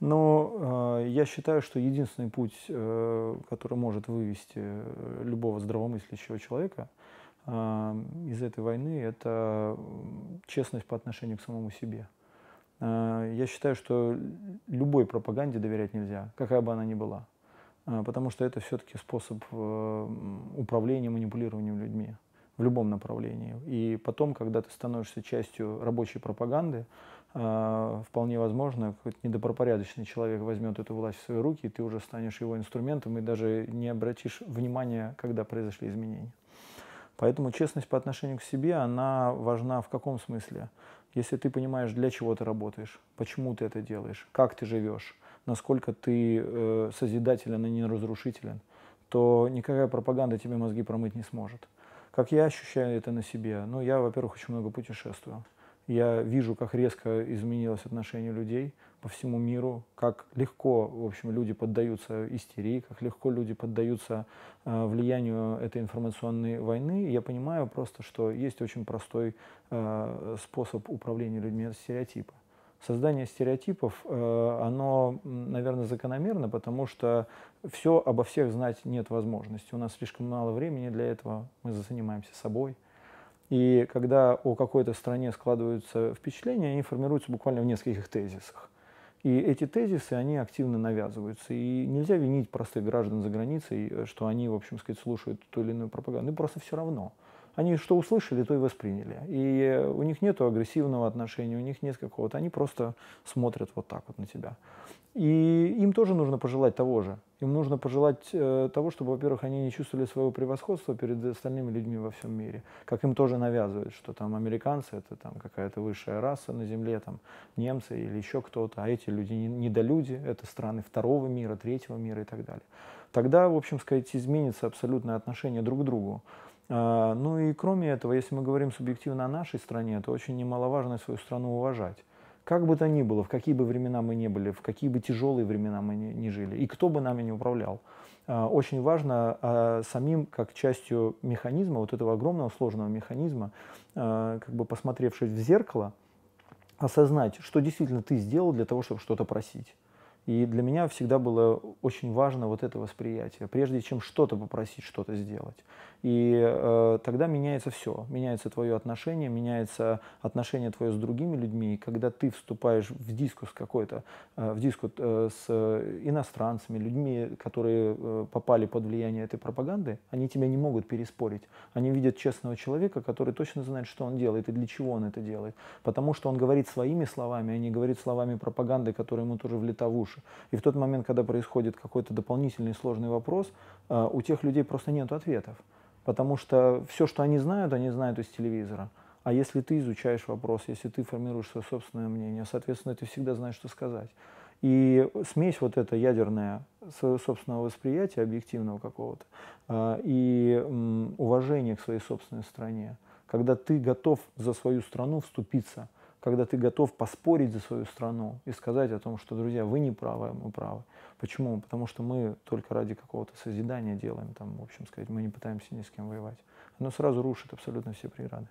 Но э, я считаю, что единственный путь, э, который может вывести э, любого здравомыслящего человека э, из этой войны, это честность по отношению к самому себе. Э, я считаю, что любой пропаганде доверять нельзя, какая бы она ни была, э, потому что это все-таки способ э, управления, манипулирования людьми в любом направлении. И потом, когда ты становишься частью рабочей пропаганды, а, вполне возможно, какой-то недобропорядочный человек возьмет эту власть в свои руки, и ты уже станешь его инструментом и даже не обратишь внимания, когда произошли изменения. Поэтому честность по отношению к себе, она важна в каком смысле? Если ты понимаешь, для чего ты работаешь, почему ты это делаешь, как ты живешь, насколько ты э, созидателен и не разрушителен, то никакая пропаганда тебе мозги промыть не сможет. Как я ощущаю это на себе? Ну, я, во-первых, очень много путешествую. Я вижу, как резко изменилось отношение людей по всему миру, как легко, в общем, люди поддаются истерии, как легко люди поддаются э, влиянию этой информационной войны. я понимаю просто, что есть очень простой э, способ управления людьми – это стереотипы. Создание стереотипов, э, оно, наверное, закономерно, потому что все обо всех знать нет возможности. У нас слишком мало времени для этого, мы занимаемся собой – и когда о какой-то стране складываются впечатления, они формируются буквально в нескольких тезисах. И эти тезисы, они активно навязываются. И нельзя винить простых граждан за границей, э, что они, в общем сказать, слушают ту или иную пропаганду. И просто все равно они что услышали, то и восприняли. И у них нет агрессивного отношения, у них нет какого-то, они просто смотрят вот так вот на тебя. И им тоже нужно пожелать того же. Им нужно пожелать э, того, чтобы, во-первых, они не чувствовали своего превосходства перед остальными людьми во всем мире, как им тоже навязывают, что там американцы это там какая-то высшая раса на земле, там немцы или еще кто-то, а эти люди недолюди, это страны второго мира, третьего мира и так далее. Тогда, в общем сказать, изменится абсолютное отношение друг к другу. А, ну и кроме этого, если мы говорим субъективно о нашей стране, то очень немаловажно свою страну уважать. Как бы то ни было, в какие бы времена мы не были, в какие бы тяжелые времена мы не жили, и кто бы нами не управлял, а, очень важно а, самим, как частью механизма, вот этого огромного сложного механизма, как бы посмотревшись в зеркало, осознать, что действительно ты сделал для того, чтобы что-то просить. И для меня всегда было очень важно вот это восприятие, прежде чем что-то попросить, что-то сделать. И э, тогда меняется все. Меняется твое отношение, меняется отношение твое с другими людьми. И когда ты вступаешь в дискус какой-то, э, в дискут э, с э, иностранцами, людьми, которые э, попали под влияние этой пропаганды, они тебя не могут переспорить. Они видят честного человека, который точно знает, что он делает и для чего он это делает. Потому что он говорит своими словами, а не говорит словами пропаганды, которые ему тоже влета в уши больше. И в тот момент, когда происходит какой-то дополнительный сложный вопрос, э, у тех людей просто нет ответов. Потому что все, что они знают, они знают из телевизора. А если ты изучаешь вопрос, если ты формируешь свое собственное мнение, соответственно, ты всегда знаешь, что сказать. И смесь вот эта ядерная своего собственного восприятия, объективного какого-то, э, и уважение к своей собственной стране, когда ты готов за свою страну вступиться – когда ты готов поспорить за свою страну и сказать о том, что, друзья, вы не правы, а мы правы. Почему? Потому что мы только ради какого-то созидания делаем, там, в общем сказать, мы не пытаемся ни с кем воевать. Оно сразу рушит абсолютно все преграды.